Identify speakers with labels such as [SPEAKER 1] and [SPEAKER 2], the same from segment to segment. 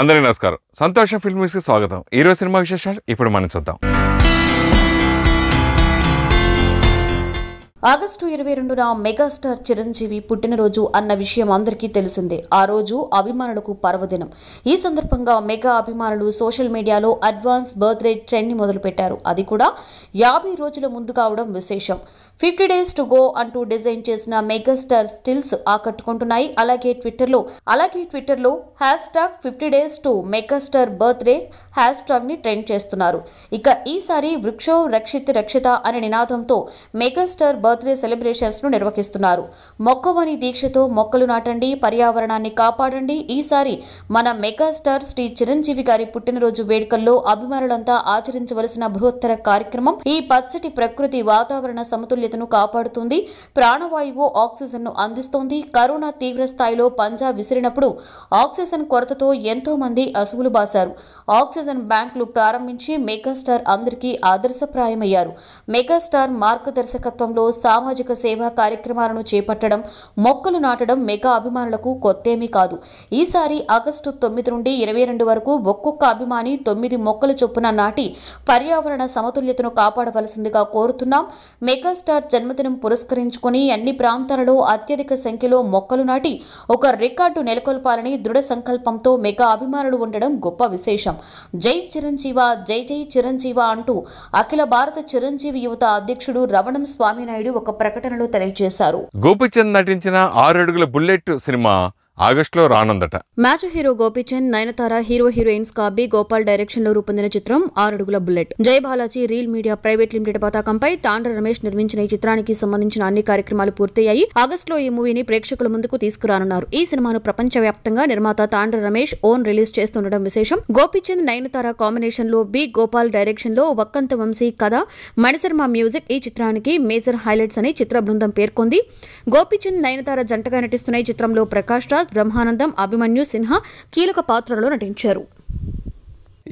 [SPEAKER 1] అందరికీ నమస్కారం సంతోష ఫిల్మ్స్కి స్వాగతం ఈరోజు సినిమా విశేషాలు ఇప్పుడు మనం చూద్దాం
[SPEAKER 2] ఆగస్టు ఇరవై రెండున మెగాస్టార్ చిరంజీవి పుట్టినరోజు అన్న విషయం అందరికీ తెలిసిందే ఆ రోజు అభిమానులకు పర్వదినం ఈ సందర్భంగా మెగా అభిమానులు సోషల్ మీడియాలో అడ్వాన్స్ బర్త్డే ట్రెండ్ని మొదలుపెట్టారు అది కూడా యాభై రోజుల ముందు కావడం విశేషం ఫిఫ్టీ డేస్ టు గో అంటూ డిజైన్ చేసిన మెగాస్టార్ స్టిల్స్ ఆకట్టుకుంటున్నాయి అలాగే ట్విట్టర్లో అలాగే ట్విట్టర్లో hash tag fifty days to megastar birthday hash ని ట్రెండ్ చేస్తున్నారు ఇక ఈసారి వృక్షో రక్షిత్ రక్షిత అనే నినాదంతో మెగాస్టార్ బర్త్డే ను నిర్వహిస్తున్నారు మొక్కవని దీక్షతో మొక్కలు నాటండి పర్యావరణాన్ని కాపాడండి ఈసారి మన మెగాస్టార్ శ్రీ చిరంజీవి గారి పుట్టినరోజు వేడుకల్లో అభిమానులంతా ఆచరించవలసిన బృహత్తర కార్యక్రమం ఈ పచ్చటి ప్రకృతి వాతావరణ సమతుల్య చేతును కాపాడుతుంది ప్రాణవాయువు ను అందిస్తోంది కరోనా తీవ్ర స్థాయిలో పంజా విసిరినప్పుడు ఆక్సిజన్ కొరతతో ఎంతో మంది అసువులు బాశారు ఆక్సిజన్ బ్యాంకులు ప్రారంభించి మెగాస్టార్ అందరికీ ఆదర్శప్రాయమయ్యారు మెగాస్టార్ మార్గదర్శకత్వంలో సామాజిక సేవా కార్యక్రమాలను చేపట్టడం మొక్కలు నాటడం మెగా అభిమానులకు కొత్తేమీ కాదు ఈసారి ఆగస్టు తొమ్మిది నుండి ఇరవై రెండు వరకు ఒక్కొక్క అభిమాని తొమ్మిది మొక్కలు చొప్పున నాటి పర్యావరణ సమతుల్యతను కాపాడవలసిందిగా కోరుతున్నాం మెగాస్టార్ అంబేద్కర్ జన్మదినం పురస్కరించుకుని అన్ని ప్రాంతాలలో అత్యధిక సంఖ్యలో మొక్కలు నాటి ఒక రికార్డు నెలకొల్పాలని దృఢ సంకల్పంతో మెగా అభిమానులు ఉండడం గొప్ప విశేషం జై చిరంజీవ జై జై చిరంజీవ అంటూ అఖిల భారత చిరంజీవి యువత అధ్యక్షుడు రవణం స్వామినాయుడు ఒక ప్రకటనలో తెలియజేశారు
[SPEAKER 1] గోపిచంద్ నటించిన ఆరడుగుల బుల్లెట్ సినిమా ఆగస్టులో రానుందట
[SPEAKER 2] macho hero Gopichand Nayanthara hero heroines కాబీ గోపాల్ డైరెక్షన్ లో రూపొందిన చిత్రం Aaradugula bullet Jai Balaji reel media private limited పతాకంపై తాండ్ర రమేష్ నిర్మించిన ఈ చిత్రానికి సంబంధించిన అన్ని కార్యక్రమాలు పూర్తయ్యాయి ఆగస్టులో ఈ మూవీని ప్రేక్షకుల ముందుకు తీసుకురానున్నారు ఈ సినిమాను ప్రపంచవ్యాప్తంగా నిర్మాత తాండ్ర రమేష్ ఓన్ రిలీజ్ చేస్తుండడం విశేషం గోపీచంద్ నయనతార కాంబినేషన్ లో బి గోపాల్ డైరెక్షన్ లో వక్కంత వంశీ కథ మణిశర్మ మ్యూజిక్ ఈ చిత్రానికి మేజర్ హైలైట్స్ అని చిత్ర బృందం పేర్కొంది గోపీచంద్ నయనతార జంటగా నటిస్తున్న ఈ చిత్రంలో ప్రకాష్ రాజ్ బ్రహ్మానందం అభిమన్యు సిన్హా కీలక పాత్రలో నటించారు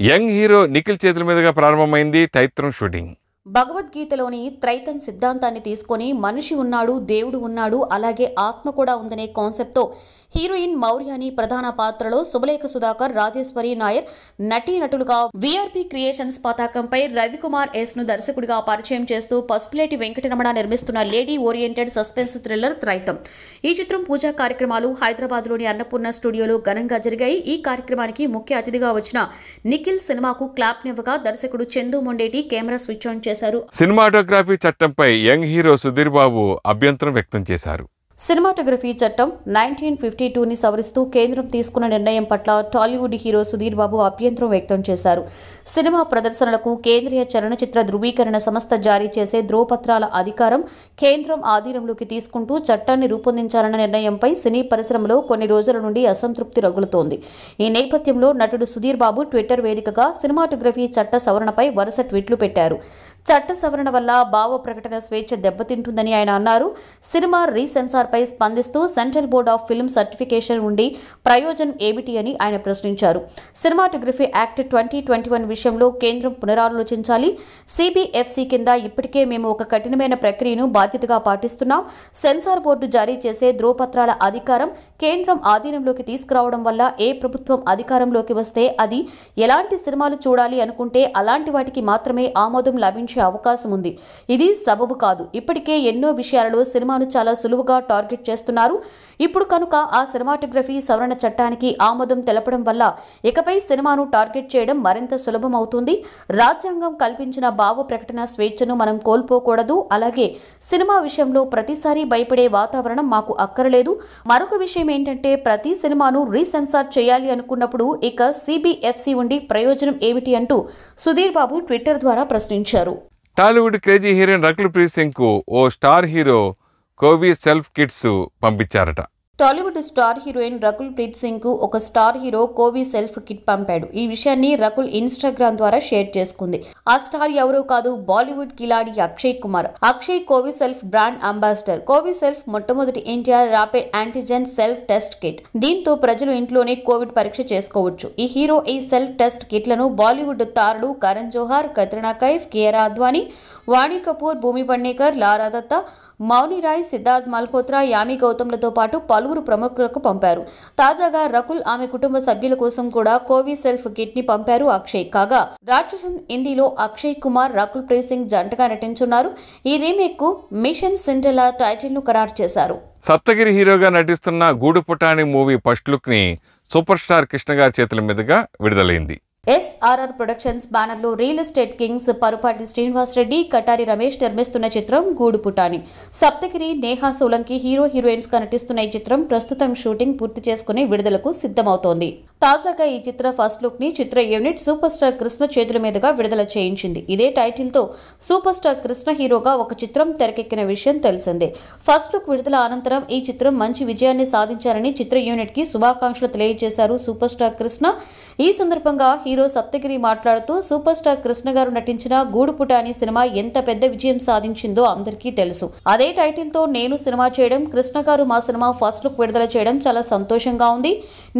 [SPEAKER 1] యంగ్ హీరో నిఖిల్ చేతుల మీదుగా ప్రారంభమైంది తైత్రం షూటింగ్
[SPEAKER 2] భగవద్గీతలోని త్రైతం సిద్ధాంతాన్ని తీసుకొని మనిషి ఉన్నాడు దేవుడు ఉన్నాడు అలాగే ఆత్మ కూడా ఉందనే కాన్సెప్ట్తో హీరోయిన్ మౌర్యాని ప్రధాన పాత్రలో శుభలేఖ సుధాకర్ రాజేశ్వరి నాయర్ నటీ నటులుగా వీఆర్పీ క్రియేషన్స్ పతాకంపై రవికుమార్ ఎస్ ను దర్శకుడిగా పరిచయం చేస్తూ పసుపులేటి వెంకటరమణ నిర్మిస్తున్న లేడీ ఓరియంటెడ్ సస్పెన్స్ థ్రిల్లర్ త్రైతం ఈ చిత్రం పూజా కార్యక్రమాలు హైదరాబాద్ లోని అన్నపూర్ణ స్టూడియోలో ఘనంగా జరిగాయి ఈ కార్యక్రమానికి ముఖ్య అతిథిగా వచ్చిన నిఖిల్ సినిమాకు క్లాప్ నివ్వగా దర్శకుడు Chandoo Mondeti camera switch on చేశారు
[SPEAKER 1] సినిమాటోగ్రఫీ చట్టంపై యంగ్ హీరో సుధీర్ బాబు అభ్యంతరం వ్యక్తం చేశారు
[SPEAKER 2] సినిమాటోగ్రఫీ చట్టం నైన్టీన్ ఫిఫ్టీ టూని సవరిస్తూ కేంద్రం తీసుకున్న నిర్ణయం పట్ల టాలీవుడ్ హీరో సుధీర్ బాబు అభ్యంతరం వ్యక్తం చేశారు సినిమా ప్రదర్శనలకు కేంద్రీయ చలనచిత్ర ధృవీకరణ సంస్థ జారీ చేసే ధ్రువపత్రాల అధికారం కేంద్రం ఆధీనంలోకి తీసుకుంటూ చట్టాన్ని రూపొందించాలన్న నిర్ణయంపై సినీ పరిశ్రమలో కొన్ని రోజుల నుండి అసంతృప్తి రగులుతోంది ఈ నేపథ్యంలో నటుడు సుధీర్ బాబు ట్విట్టర్ వేదికగా సినిమాటోగ్రఫీ చట్ట సవరణపై వరుస ట్వీట్లు పెట్టారు చట్ట సవరణ వల్ల భావ ప్రకటన స్వేచ్ఛ దెబ్బతింటుందని ఆయన అన్నారు సినిమా రీసెన్సార్పై స్పందిస్తూ central board of film certification ఉండి ప్రయోజనం ఏమిటి అని ఆయన ప్రశ్నించారు cinematography act twenty twenty one విషయంలో కేంద్రం పునరాలోచించాలి సిబిఎఫ్సి కింద ఇప్పటికే మేము ఒక కఠినమైన ప్రక్రియను బాధ్యతగా పాటిస్తున్నాం సెన్సార్ బోర్డు జారీ చేసే ధ్రువపత్రాల అధికారం కేంద్రం ఆధీనంలోకి తీసుకురావడం వల్ల ఏ ప్రభుత్వం అధికారంలోకి వస్తే అది ఎలాంటి సినిమాలు చూడాలి అనుకుంటే అలాంటి వాటికి మాత్రమే ఆమోదం లభించింది కనిపించే అవకాశం ఉంది ఇది సబబు కాదు ఇప్పటికే ఎన్నో విషయాలలో సినిమాను చాలా సులువుగా టార్గెట్ చేస్తున్నారు ఇప్పుడు కనుక ఆ సినిమాటోగ్రఫీ సవరణ చట్టానికి ఆమోదం తెలపడం వల్ల ఇకపై సినిమాను టార్గెట్ చేయడం మరింత సులభం అవుతుంది రాజ్యాంగం కల్పించిన భావ ప్రకటన స్వేచ్ఛను మనం కోల్పోకూడదు అలాగే సినిమా విషయంలో ప్రతిసారి భయపడే వాతావరణం మాకు అక్కరలేదు మరొక విషయం ఏంటంటే ప్రతి సినిమాను రీసెన్సార్ చేయాలి అనుకున్నప్పుడు ఇక సిబిఎఫ్సి ఉండి ప్రయోజనం ఏమిటి అంటూ సుధీర్ బాబు ట్విట్టర్ ద్వారా ప్రశ్నించారు
[SPEAKER 1] Tollywood crazy heroine Rakul Preet సింగ్కు ఓ star hero CoviSelf kits
[SPEAKER 2] పంపించారట Tollywood star heroine Rakul Preet Singh కు ఒక star hero CoviSelf kit పంపాడు ఈ విషయాన్ని రకుల్ ఇన్స్టాగ్రామ్ ద్వారా షేర్ చేసుకుంది ఆ స్టార్ ఎవరో కాదు బాలీవుడ్ కిలాడి Akshay Kumar Akshay CoviSelf brand ambassador CoviSelf మొట్టమొదటి NTR rapid antigen self test kit దీంతో ప్రజలు ఇంట్లోనే కోవిడ్ పరీక్ష చేసుకోవచ్చు ఈ హీరో ఈ సెల్ఫ్ టెస్ట్ కిట్లను బాలీవుడ్ తారుడు కరణ్ జోహార్ కత్రినా కైఫ్ కేఆర్ అద్వానీ వాణి కపూర్ భూమి పండేకర్ లారా దత్త మౌని రాయ్ సిద్ధార్థ్ మల్హోత్రా యామి గౌతమ్లతో పాటు పలువురు ప్రముఖులకు పంపారు తాజాగా రకుల్ ఆమె కుటుంబ సభ్యుల కోసం కూడా కోవిసెల్ఫ్ కిట్ ని పంపారు అక్షయ్ కాగా రాక్షసన్ హిందీలో అక్షయ్ కుమార్ రకుల్ ప్రీసింగ్ జంటగా నటించున్నారు ఈ రీమేక్ కు మిషన్ సిండెలా టైటిల్ ను ఖరారు చేశారు
[SPEAKER 1] సప్తగిరి హీరోగా నటిస్తున్న పుటాని మూవీ ఫస్ట్ లుక్ ని సూపర్ స్టార్ కృష్ణ గారి చేతుల మీదుగా విడుదలైంది
[SPEAKER 2] ఎస్ఆర్ఆర్ ప్రొడక్షన్స్ బ్యానర్లో real estate kings Parupati Reddy Katari Ramesh నిర్మిస్తున్న చిత్రం గూడు పుటాని సప్తగిరి నేహా సోలంకి హీరో హీరోయిన్స్ గా నటిస్తున్న ఈ చిత్రం ప్రస్తుతం షూటింగ్ పూర్తి చేసుకుని విడుదలకు సిద్ధమవుతోంది తాజాగా ఈ చిత్ర ఫస్ట్ లుక్ ని చిత్ర యూనిట్ సూపర్ స్టార్ కృష్ణ చేతుల మీదుగా విడుదల చేయించింది ఇదే టైటిల్ తో సూపర్ స్టార్ కృష్ణ హీరోగా ఒక చిత్రం తెరకెక్కిన విషయం తెలిసిందే ఫస్ట్ లుక్ విడుదల అనంతరం ఈ చిత్రం మంచి విజయాన్ని సాధించాలని చిత్ర యూనిట్ కి శుభాకాంక్షలు తెలియజేశారు సూపర్ స్టార్ కృష్ణ ఈ సందర్భంగా హీరో హీరో సప్తగిరి మాట్లాడుతూ సూపర్ స్టార్ కృష్ణ గారు నటించిన గూడుపుట అనే సినిమా ఎంత పెద్ద విజయం సాధించిందో అందరికీ తెలుసు అదే టైటిల్ తో నేను సినిమా చేయడం కృష్ణ గారు మా సినిమా ఫస్ట్ లుక్ విడుదల చేయడం చాలా సంతోషంగా ఉంది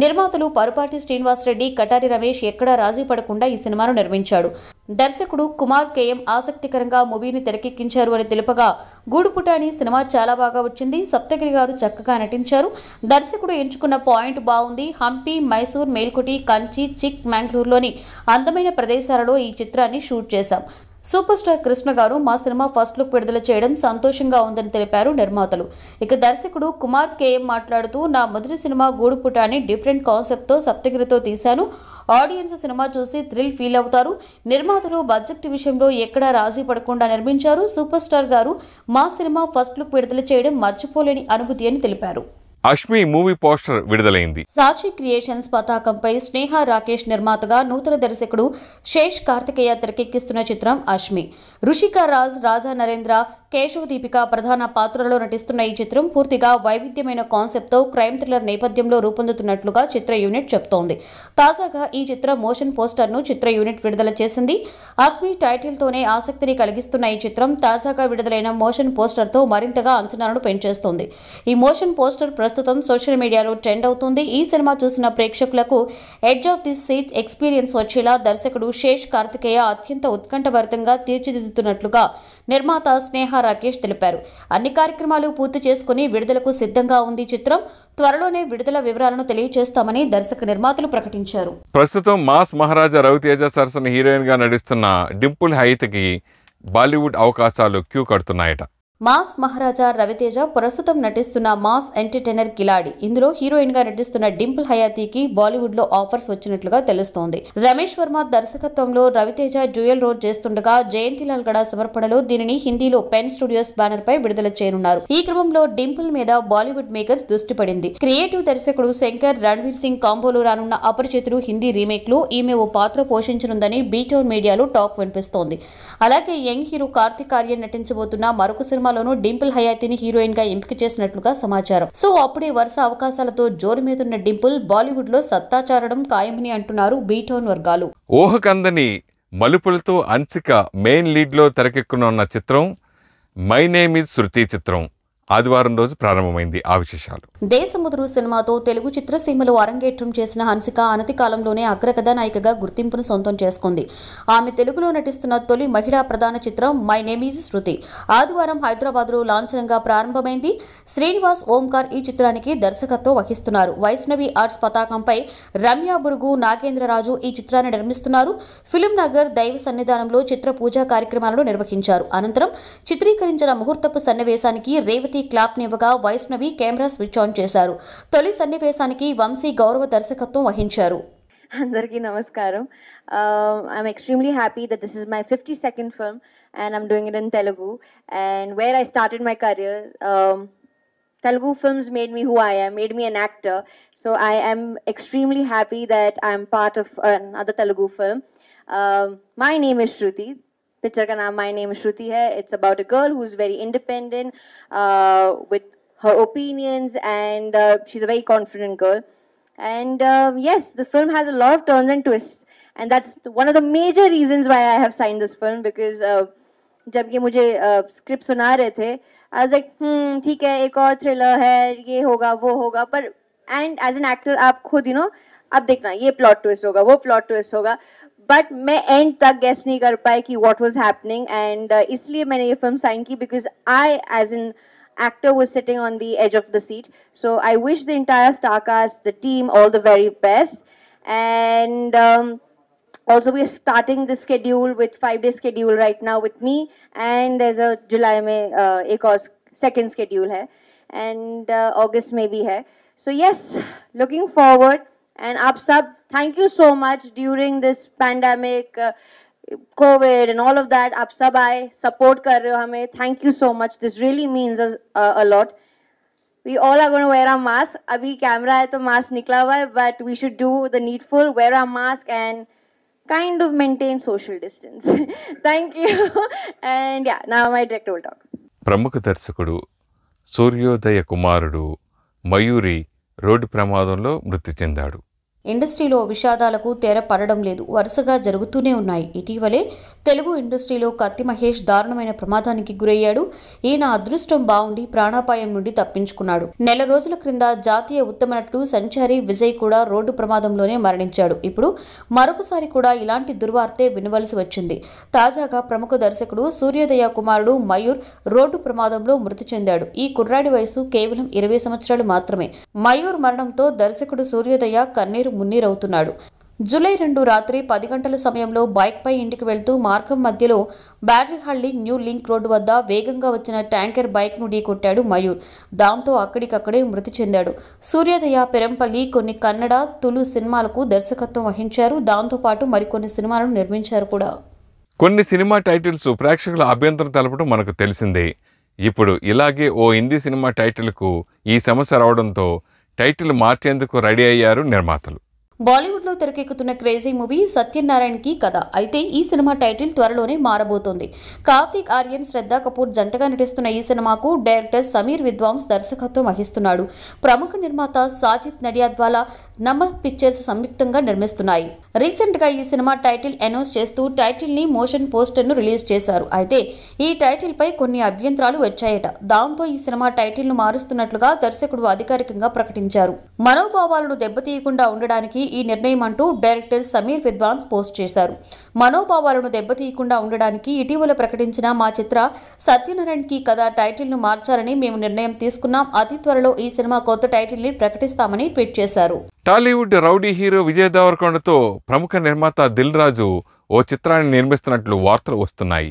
[SPEAKER 2] నిర్మాతలు పరుపాటి శ్రీనివాస్ రెడ్డి కటారి రమేష్ ఎక్కడా రాజీ పడకుండా ఈ సినిమాను నిర్మించాడు దర్శకుడు కుమార్ కేఎం ఆసక్తికరంగా మూవీని తెరకెక్కించారు అని తెలుపగా గూడుపుట అని సినిమా చాలా బాగా వచ్చింది సప్తగిరి గారు చక్కగా నటించారు దర్శకుడు ఎంచుకున్న పాయింట్ బాగుంది హంపి మైసూర్ మేల్కుటి కంచి చిక్ మ్యాంగ్లూరులోని కొన్ని అందమైన ప్రదేశాలలో ఈ చిత్రాన్ని షూట్ చేశాం సూపర్ స్టార్ కృష్ణ గారు మా సినిమా ఫస్ట్ లుక్ విడుదల చేయడం సంతోషంగా ఉందని తెలిపారు నిర్మాతలు ఇక దర్శకుడు కుమార్ కేఎం మాట్లాడుతూ నా మొదటి సినిమా గూడుపుటాన్ని డిఫరెంట్ కాన్సెప్ట్తో సప్తగిరితో తీశాను ఆడియన్స్ సినిమా చూసి థ్రిల్ ఫీల్ అవుతారు నిర్మాతలు బడ్జెట్ విషయంలో ఎక్కడా రాజీ పడకుండా నిర్మించారు సూపర్ స్టార్ గారు మా సినిమా ఫస్ట్ లుక్ విడుదల చేయడం మర్చిపోలేని అనుభూతి అని తెలిపారు
[SPEAKER 1] అష్మి మూవీ పోస్టర్ విడుదలైంది
[SPEAKER 2] సాక్షి క్రియేషన్స్ పతాకంపై స్నేహ రాకేష్ నిర్మాతగా నూతన దర్శకుడు శేష్ కార్తికేయ తెరకెక్కిస్తున్న చిత్రం అష్మి రుషిక రాజ్ రాజా నరేంద్ర కేశవ దీపిక ప్రధాన పాత్రలో నటిస్తున్న ఈ చిత్రం పూర్తిగా వైవిధ్యమైన కాన్సెప్ట్తో క్రైమ్ థ్రిల్లర్ నేపథ్యంలో రూపొందుతున్నట్లుగా చిత్ర యూనిట్ చెబుతోంది తాజాగా ఈ చిత్ర మోషన్ పోస్టర్ను చిత్ర యూనిట్ విడుదల చేసింది అస్మి టైటిల్తోనే ఆసక్తిని కలిగిస్తున్న ఈ చిత్రం తాజాగా విడుదలైన మోషన్ పోస్టర్తో మరింతగా అంచనాలను పెంచేస్తోంది ఈ మోషన్ పోస్టర్ ప్రస్తుతం సోషల్ మీడియాలో ట్రెండ్ అవుతుంది ఈ సినిమా చూసిన ప్రేక్షకులకు edge of this seat experience వచ్చేలా దర్శకుడు శేష్ కార్తికేయ అత్యంత ఉత్కంఠభరితంగా తీర్చిదిద్దుతున్నట్లుగా నిర్మాత స్నేహ రాకేష్ తెలిపారు అన్ని కార్యక్రమాలు పూర్తి చేసుకుని విడుదలకు సిద్ధంగా ఉంది చిత్రం త్వరలోనే విడుదల వివరాలను తెలియజేస్తామని దర్శక నిర్మాతలు ప్రకటించారు
[SPEAKER 1] ప్రస్తుతం మాస్ మహారాజా రవితేజ సరసన హీరోయిన్ గా నడుస్తున్న డింపుల్ హైత్కి బాలీవుడ్ అవకాశాలు క్యూ కడుతున్నాయట
[SPEAKER 2] మాస్ మహారాజా రవితేజ ప్రస్తుతం నటిస్తున్న మాస్ ఎంటర్టైనర్ కిలాడి ఇందులో హీరోయిన్ గా నటిస్తున్న డింపుల్ హయాతీకి బాలీవుడ్ లో ఆఫర్స్ వచ్చినట్లుగా తెలుస్తోంది రమేష్ వర్మ దర్శకత్వంలో రవితేజ డ్యూయల్ రోల్ చేస్తుండగా జయంతి లాల్ గడ సమర్పణలో దీనిని హిందీలో పెన్ స్టూడియోస్ బ్యానర్ పై విడుదల చేయనున్నారు ఈ క్రమంలో డింపుల్ మీద బాలీవుడ్ మేకర్స్ దృష్టి పడింది క్రియేటివ్ దర్శకుడు శంకర్ రణ్వీర్ సింగ్ కాంబోలో రానున్న అపరిచితులు హిందీ రీమేక్ లో ఈమె ఓ పాత్ర పోషించనుందని బీటోన్ మీడియాలో టాక్ వినిపిస్తోంది అలాగే యంగ్ హీరో కార్తిక్ ఆర్యన్ నటించబోతున్న మరొక సినిమా సినిమాలోనూ డింపుల్ హయాతిని హీరోయిన్ గా ఎంపిక చేసినట్లుగా సమాచారం సో అప్పుడే వరుస అవకాశాలతో జోరు మీదున్న డింపుల్ బాలీవుడ్ లో సత్తాచారడం ఖాయమని అంటున్నారు బీటోన్ వర్గాలు
[SPEAKER 1] ఊహకందని మలుపులతో అంచిక మెయిన్ లీడ్లో తెరకెక్కునున్న చిత్రం మై నేమ్ ఇస్ శృతి చిత్రం ఆదివారం రోజు ప్రారంభమైంది ఆ
[SPEAKER 2] విశేషాలు దేశముదురు సినిమాతో తెలుగు చిత్రసీమలో అరంగేట్రం చేసిన హన్సిక అనతి కాలంలోనే అగ్రకథానాయికగా గుర్తింపును సొంతం చేసుకుంది ఆమె తెలుగులో నటిస్తున్న తొలి మహిళా ప్రధాన చిత్రం మై నేమ్ ఈజ్ శృతి ఆదివారం హైదరాబాద్లో లాంఛనంగా ప్రారంభమైంది శ్రీనివాస్ ఓంకార్ ఈ చిత్రానికి దర్శకత్వం వహిస్తున్నారు వైష్ణవి ఆర్ట్స్ పతాకంపై రమ్య బురుగు నాగేంద్రరాజు ఈ చిత్రాన్ని నిర్మిస్తున్నారు ఫిలిం నగర్ దైవ సన్నిధానంలో చిత్ర పూజా కార్యక్రమాలను నిర్వహించారు అనంతరం చిత్రీకరించిన ముహూర్తపు సన్నివేశానికి రేవతి క్లాప్ నివ్వగా వైష్ణవి కెమెరా స్విచ్ ఆన్ చేశారు తొలిసారి వేసానికి వంశీ గౌరవదర్శకత్వం వహించారు
[SPEAKER 3] అందరికీ నమస్కారం I am extremely happy that this is my 52nd film and I doing it in Telugu and where I started my career Telugu films made me who I am made me an actor so I am extremely happy that I am part of another Telugu ፊлм my name E Shruti picture క నామ్ my name Shruti హ it's about a girl who is very independent with her opinions, and uh, she's a very confident girl. And uh, yes, the film has a lot of turns and twists, and that's one of the major reasons why I have signed this film because uh, जब ये मुझे script uh, सुना रहे थे I was like ठीक है एक और थ्रिलर है ये होगा वो होगा पर एंड एज एन एक्टर आप खुद यू नो अब देखना ये प्लॉट ट्विस्ट होगा वो प्लॉट ट्विस्ट होगा बट मैं एंड तक गेस नहीं कर पाई कि व्हाट वाज हैपनिंग एंड इसलिए मैंने ये फिल्म साइन की because I as an actor was sitting on the edge of the seat. So I wish the entire star cast, the team, all the very best. And um, also we are starting the schedule with five day schedule right now with me. And there's a July May, uh, second schedule And uh, August may be. है. So yes, looking forward. And आप सब thank you so much during this pandemic. Uh, covid and all of that आप सब आए support कर रहे हो हमें thank you so much this really means a lot we all are going wear our mask अभी कैमरा है तो मास्क निकला हुआ है but we should do the needful wear our mask and kind of maintain social distance. Thank you. and yeah, now my director will talk.
[SPEAKER 1] ప్రముఖ దర్శకుడు సూర్యోదయ కుమారుడు మయూరి రోడ్డు ప్రమాదంలో మృతి చెందాడు
[SPEAKER 2] ఇండస్ట్రీలో విషాదాలకు తెర పడడం లేదు వరుసగా జరుగుతూనే ఉన్నాయి ఇటీవలే తెలుగు ఇండస్ట్రీలో కత్తి మహేష్ దారుణమైన ప్రమాదానికి గురయ్యాడు ఈయన అదృష్టం బాగుండి ప్రాణాపాయం నుండి తప్పించుకున్నాడు నెల రోజుల క్రింద జాతీయ ఉత్తమ నటుడు సంచారి విజయ్ కూడా రోడ్డు ప్రమాదంలోనే మరణించాడు ఇప్పుడు మరొకసారి కూడా ఇలాంటి దుర్వార్తే వినవలసి వచ్చింది తాజాగా ప్రముఖ దర్శకుడు సూర్యోదయ కుమారుడు మయూర్ రోడ్డు ప్రమాదంలో మృతి చెందాడు ఈ కుర్రాడి వయసు కేవలం ఇరవై సంవత్సరాలు మాత్రమే మయూర్ మరణంతో దర్శకుడు సూర్యోదయ కన్నీరు మున్నీరవుతున్నాడు జూలై రెండు రాత్రి పది గంటల సమయంలో బైక్పై ఇంటికి వెళ్తూ మార్గం మధ్యలో బ్యాటరీహళ్లి న్యూ లింక్ రోడ్డు వద్ద వేగంగా వచ్చిన ట్యాంకర్ బైక్ను ఢీకొట్టాడు మయూర్ దాంతో అక్కడికక్కడే మృతి చెందాడు సూర్యోదయ పెరంపల్లి కొన్ని కన్నడ తులు సినిమాలకు దర్శకత్వం వహించారు దాంతోపాటు మరికొన్ని సినిమాలను నిర్మించారు కూడా
[SPEAKER 1] కొన్ని సినిమా టైటిల్స్ ప్రేక్షకుల అభ్యంతరం తెలపడం మనకు తెలిసిందే ఇప్పుడు ఇలాగే ఓ హిందీ సినిమా టైటిల్కు ఈ సమస్య రావడంతో టైటిల్ మార్చేందుకు రెడీ అయ్యారు నిర్మాతలు
[SPEAKER 2] బాలీవుడ్లో తెరకెక్కుతున్న క్రేజీ మూవీ సత్యనారాయణకి కథ అయితే ఈ సినిమా టైటిల్ త్వరలోనే మారబోతోంది కార్తీక్ ఆర్యన్ శ్రద్ధా కపూర్ జంటగా నటిస్తున్న ఈ సినిమాకు డైరెక్టర్ సమీర్ విద్వాంస్ దర్శకత్వం వహిస్తున్నాడు ప్రముఖ నిర్మాత సాజిద్ ద్వారా నమ పిక్చర్స్ సంయుక్తంగా నిర్మిస్తున్నాయి రీసెంట్గా ఈ సినిమా టైటిల్ అనౌన్స్ చేస్తూ టైటిల్ని మోషన్ పోస్టర్ను రిలీజ్ చేశారు అయితే ఈ టైటిల్ పై కొన్ని అభ్యంతరాలు వచ్చాయట దాంతో ఈ సినిమా టైటిల్ను మారుస్తున్నట్లుగా దర్శకుడు అధికారికంగా ప్రకటించారు మనోభావాలను దెబ్బతీయకుండా ఉండడానికి ఈ నిర్ణయం అంటూ డైరెక్టర్ సమీర్ విద్వాన్స్ పోస్ట్ చేశారు మనోభావాలను దెబ్బతీయకుండా ఉండడానికి ఇటీవల ప్రకటించిన మా చిత్ర సత్యనారాయణకి కథ టైటిల్ను మార్చాలని మేము నిర్ణయం తీసుకున్నాం అతి త్వరలో ఈ సినిమా కొత్త టైటిల్ని ప్రకటిస్తామని ట్వీట్ చేశారు
[SPEAKER 1] టాలీవుడ్ రౌడీ హీరో విజయ్ దేవరకొండతో ప్రముఖ నిర్మాత దిల్ రాజు ఓ చిత్రాన్ని నిర్మిస్తున్నట్లు వార్తలు వస్తున్నాయి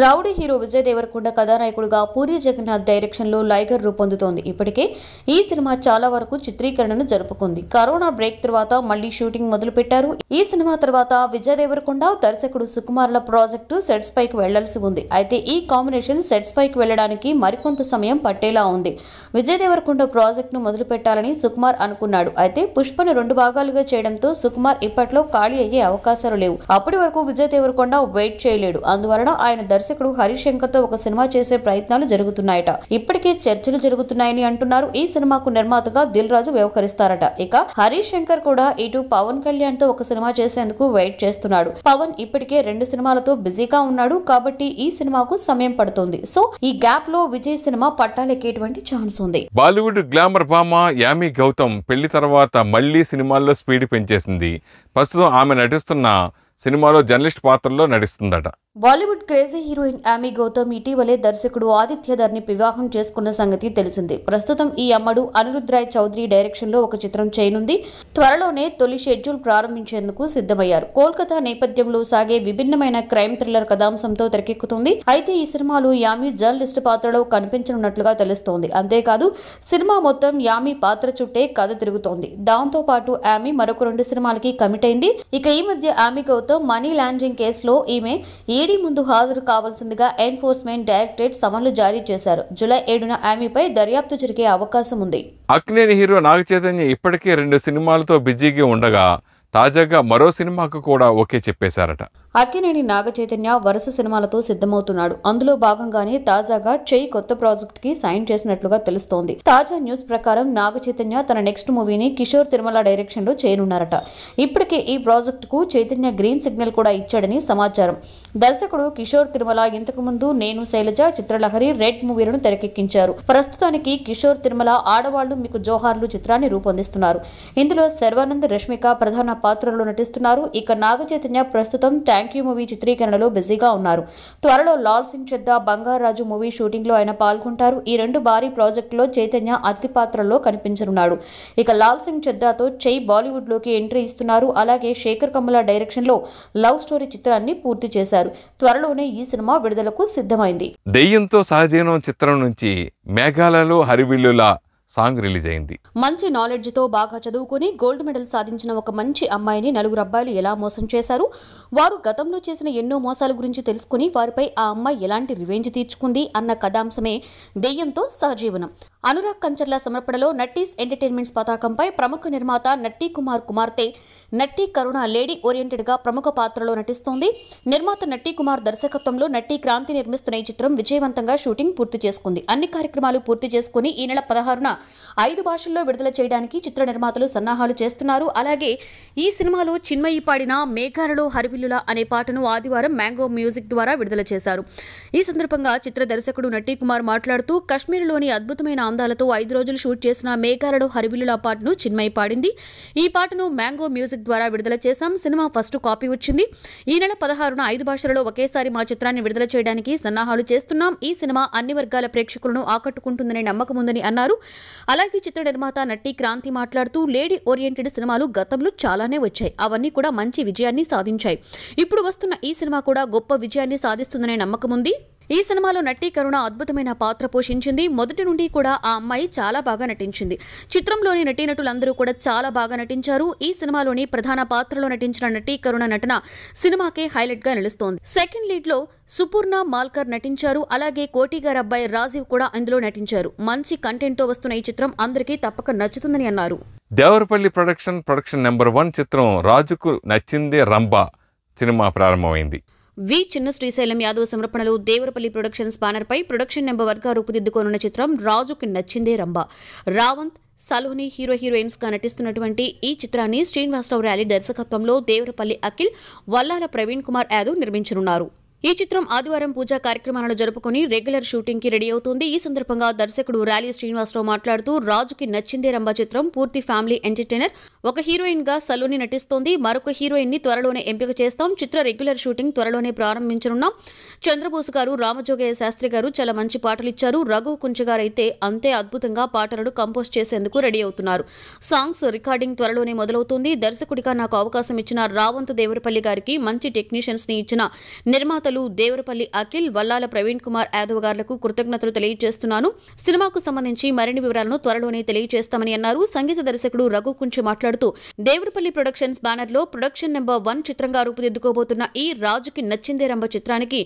[SPEAKER 2] రౌడీ హీరో విజయ్ దేవరకొండ కథానాయకుడుగా పూరి జగన్నాథ్ డైరెక్షన్ లో లైగర్ రూపొందుతోంది ఇప్పటికే ఈ సినిమా చాలా వరకు చిత్రీకరణను జరుపుకుంది కరోనా బ్రేక్ తర్వాత మళ్లీ షూటింగ్ మొదలుపెట్టారు ఈ సినిమా తర్వాత విజయ్ దేవరకొండ దర్శకుడు సుకుమార్ల ప్రాజెక్టు సెట్స్ పైకి వెళ్లాల్సి ఉంది అయితే ఈ కాంబినేషన్ సెట్స్ పైకి వెళ్లడానికి మరికొంత సమయం పట్టేలా ఉంది విజయ్ దేవరకొండ ప్రాజెక్టును మొదలు పెట్టాలని సుకుమార్ అనుకున్నాడు అయితే పుష్పను రెండు భాగాలుగా చేయడంతో సుకుమార్ ఇప్పట్లో ఖాళీ అయ్యే అవకాశాలు లేవు అప్పటి వరకు విజయ్ దేవరకొండ వెయిట్ చేయలేడు అందువలన ఆయన దర్శకుడు హరిశంకర్ తో ఒక సినిమా చేసే ప్రయత్నాలు జరుగుతున్నాయట ఇప్పటికే చర్చలు జరుగుతున్నాయని అంటున్నారు ఈ సినిమాకు నిర్మాతగా దిల్ రాజు వ్యవహరిస్తారట ఇక హరిశంకర్ కూడా ఇటు పవన్ కళ్యాణ్ తో ఒక సినిమా చేసేందుకు వెయిట్ చేస్తున్నాడు పవన్ ఇప్పటికే రెండు సినిమాలతో బిజీగా ఉన్నాడు కాబట్టి ఈ సినిమాకు సమయం పడుతుంది సో ఈ గ్యాప్ లో విజయ్ సినిమా పట్టాలెక్కేటువంటి ఛాన్స్ ఉంది
[SPEAKER 1] బాలీవుడ్ గ్లామర్ భామ యామి గౌతమ్ పెళ్లి తర్వాత మళ్లీ సినిమాల్లో స్పీడ్ పెంచేసింది ప్రస్తుతం ఆమె నటిస్తున్న సినిమాలో జర్నలిస్ట్ పాత్రలో నటిస్తుందట
[SPEAKER 2] Bollywood crazy heroine Ami Gautam ఇటీవలే దర్శకుడు ఆదిత్య ధర్ని వివాహం చేసుకున్న సంగతి తెలిసింది ప్రస్తుతం ఈ అమ్మడు అనిరుద్ రాయ్ చౌదరి డైరెక్షన్ లో ఒక చిత్రం చేయనుంది త్వరలోనే తొలి షెడ్యూల్ ప్రారంభించేందుకు సిద్ధమయ్యారు కోల్కతా నేపథ్యంలో సాగే విభిన్నమైన క్రైమ్ థ్రిల్లర్ కథాంశంతో తెరకెక్కుతుంది అయితే ఈ సినిమాలో యామీ జర్నలిస్ట్ పాత్రలో కనిపించనున్నట్లుగా తెలుస్తోంది అంతేకాదు సినిమా మొత్తం యామీ పాత్ర చుట్టే కథ తిరుగుతోంది దాంతో పాటు ఆమీ మరొక రెండు సినిమాలకి కమిట్ అయింది ఇక ఈ మధ్య ఆమె గౌతమ్ పేరుతో మనీ లాండరింగ్ కేసులో ఈమె ఈడీ ముందు హాజరు కావాల్సిందిగా ఎన్ఫోర్స్మెంట్ డైరెక్టరేట్ సమన్లు జారీ చేశారు జూలై ఏడున ఆమెపై దర్యాప్తు జరిగే అవకాశం ఉంది
[SPEAKER 1] అగ్నేని హీరో నాగ చైతన్య ఇప్పటికే రెండు సినిమాలతో బిజీగా ఉండగా తాజాగా మరో సినిమాకు కూడా ఓకే చెప్పేశారట
[SPEAKER 2] అక్కినేని నాగ చైతన్య వరుస సినిమాలతో సిద్ధమవుతున్నాడు అందులో భాగంగానే తాజాగా చెయ్యి కొత్త ప్రాజెక్ట్ కి సైన్ చేసినట్లుగా తెలుస్తోంది తాజా న్యూస్ ప్రకారం నాగ చైతన్య తన నెక్స్ట్ మూవీని కిషోర్ తిరుమల డైరెక్షన్ లో చేయనున్నారట ఇప్పటికే ఈ ప్రాజెక్ట్ కు చైతన్య గ్రీన్ సిగ్నల్ కూడా ఇచ్చాడని సమాచారం దర్శకుడు కిషోర్ తిరుమల ఇంతకుముందు నేను శైలజ చిత్రలహరి రెడ్ మూవీలను తెరకెక్కించారు ప్రస్తుతానికి కిషోర్ తిరుమల ఆడవాళ్లు మీకు జోహార్లు చిత్రాన్ని రూపొందిస్తున్నారు ఇందులో శర్వానంద్ రష్మిక ప్రధాన పాత్రలో నటిస్తున్నారు ఇక నాగ చైతన్య ప్రస్తుతం థ్యాంక్ యూ మూవీ చిత్రీకరణలో బిజీగా ఉన్నారు త్వరలో లాల్ సింగ్ చెద్దా బంగారాజు మూవీ షూటింగ్లో ఆయన పాల్గొంటారు ఈ రెండు భారీ ప్రాజెక్టులో చైతన్య అతి పాత్రలో కనిపించనున్నాడు ఇక లాల్ సింగ్ చెద్దాతో బాలీవుడ్ లోకి ఎంట్రీ ఇస్తున్నారు అలాగే శేఖర్ కమ్ముల లో లవ్ స్టోరీ చిత్రాన్ని పూర్తి చేశారు త్వరలోనే ఈ సినిమా విడుదలకు సిద్ధమైంది
[SPEAKER 1] దెయ్యంతో సహజీవనం చిత్రం నుంచి మేఘాలలో హరివిల్లుల సాంగ్ రిలీజ్ అయింది
[SPEAKER 2] మంచి నాలెడ్జ్ తో బాగా చదువుకుని గోల్డ్ మెడల్ సాధించిన ఒక మంచి అమ్మాయిని నలుగురు అబ్బాయిలు ఎలా మోసం చేశారు వారు గతంలో చేసిన ఎన్నో మోసాల గురించి తెలుసుకుని వారిపై ఆ అమ్మాయి ఎలాంటి రివెంజ్ తీర్చుకుంది అన్న కథాంశమే దెయ్యంతో సహజీవనం అనురాగ్ కంచర్ల సమర్పణలో నట్టీస్ ఎంటర్టైన్మెంట్స్ పతాకంపై ప్రముఖ నిర్మాత నట్టి కుమార్ కుమార్తె నట్టి కరుణ లేడీ గా ప్రముఖ పాత్రలో నటిస్తోంది నిర్మాత నట్టి కుమార్ దర్శకత్వంలో నట్టి క్రాంతి నిర్మిస్తున్న ఈ చిత్రం విజయవంతంగా షూటింగ్ పూర్తి చేసుకుంది అన్ని కార్యక్రమాలు పూర్తి చేసుకుని ఈ నెల పదహారున ఐదు భాషల్లో విడుదల చేయడానికి చిత్ర నిర్మాతలు సన్నాహాలు చేస్తున్నారు అలాగే ఈ సినిమాలో చిన్మయి పాడిన మేఘాలలో హరివిల్లుల అనే పాటను ఆదివారం మ్యాంగో మ్యూజిక్ ద్వారా విడుదల చేశారు ఈ సందర్భంగా చిత్ర దర్శకుడు నట్టి కుమార్ మాట్లాడుతూ కశ్మీర్లోని అద్భుతమైన అందాలతో ఐదు రోజులు షూట్ చేసిన మేఘాలలో హరివిల్లుల పాటను చిన్మయి పాడింది ఈ పాటను మ్యాంగో మ్యూజిక్ ద్వారా విడుదల చేశాం సినిమా ఫస్ట్ కాపీ వచ్చింది ఈ నెల పదహారున ఐదు భాషలలో ఒకేసారి మా చిత్రాన్ని విడుదల చేయడానికి సన్నాహాలు చేస్తున్నాం ఈ సినిమా అన్ని వర్గాల ప్రేక్షకులను ఆకట్టుకుంటుందనే నమ్మకం ఉందని అన్నారు అలాగే చిత్ర నిర్మాత నట్టి క్రాంతి మాట్లాడుతూ లేడీ ఓరియంటెడ్ సినిమాలు గతంలో చాలానే వచ్చాయి అవన్నీ కూడా మంచి విజయాన్ని సాధించాయి ఇప్పుడు వస్తున్న ఈ సినిమా కూడా గొప్ప విజయాన్ని సాధిస్తుందనే నమ్మకం ఉంది ఈ సినిమాలో నటి కరుణ అద్భుతమైన పాత్ర పోషించింది మొదటి నుండి కూడా ఆ అమ్మాయి చాలా బాగా నటించింది చిత్రంలోని నటీనటులందరూ కూడా చాలా బాగా నటించారు ఈ సినిమాలోని ప్రధాన పాత్రలో నటించిన నటీ కరుణ నటన సినిమాకే హైలైట్ గా నిలుస్తోంది సెకండ్ లీడ్ లో సుపూర్ణ మాల్కర్ నటించారు అలాగే కోటిగారు అబ్బాయి రాజీవ్ కూడా ఇందులో నటించారు మంచి కంటెంట్ తో వస్తున్న ఈ చిత్రం అందరికీ తప్పక నచ్చుతుందని అన్నారు
[SPEAKER 1] Devarapalli production production number one చిత్రం రాజుకు నచ్చిందే రంబా సినిమా ప్రారంభమైంది
[SPEAKER 2] వి చిన్న శ్రీశైలం యాదవ్ సమర్పణలో దేవరపల్లి ప్రొడక్షన్స్ పై ప్రొడక్షన్ నెంబర్ వర్గా రూపుదిద్దుకోనున్న చిత్రం రాజుకి నచ్చిందే రంబ రావంత్ సలోని హీరో హీరోయిన్స్ గా నటిస్తున్నటువంటి ఈ చిత్రాన్ని శ్రీనివాసరావు ర్యాలీ దర్శకత్వంలో దేవరపల్లి అఖిల్ వల్లాల ప్రవీణ్ కుమార్ యాదవ్ నిర్మించనున్నారు ఈ చిత్రం ఆదివారం పూజా కార్యక్రమాలను జరుపుకుని రెగ్యులర్ షూటింగ్ కి రెడీ అవుతుంది ఈ సందర్భంగా దర్శకుడు ర్యాలీ శ్రీనివాసరావు మాట్లాడుతూ రాజుకి నచ్చిందే రంభ చిత్రం పూర్తి ఫ్యామిలీ ఎంటర్టైనర్ ఒక హీరోయిన్ గా సలోని నటిస్తోంది మరొక హీరోయిన్ ని త్వరలోనే ఎంపిక చేస్తాం చిత్ర రెగ్యులర్ షూటింగ్ త్వరలోనే ప్రారంభించనున్నాం చంద్రబోస్ గారు రామజోగయ్య శాస్త్రి గారు చాలా మంచి పాటలు ఇచ్చారు రఘు కుంచ అయితే అంతే అద్భుతంగా పాటలను కంపోజ్ చేసేందుకు రెడీ అవుతున్నారు సాంగ్స్ రికార్డింగ్ త్వరలోనే మొదలవుతుంది దర్శకుడిగా నాకు అవకాశం ఇచ్చిన రావంత్ దేవరపల్లి గారికి మంచి టెక్నీషియన్స్ ని ఇచ్చిన నిర్మాత నిర్మాతలు దేవరపల్లి అఖిల్ వల్లాల ప్రవీణ్ కుమార్ యాదవ్ గారులకు కృతజ్ఞతలు తెలియజేస్తున్నాను సినిమాకు సంబంధించి మరిన్ని వివరాలను త్వరలోనే తెలియజేస్తామని అన్నారు సంగీత దర్శకుడు రఘు కుంచి మాట్లాడుతూ దేవరపల్లి ప్రొడక్షన్స్ బ్యానర్ లో ప్రొడక్షన్ నెంబర్ వన్ చిత్రంగా రూపుదిద్దుకోబోతున్న ఈ రాజుకి నచ్చిందే రంబ చిత్రానికి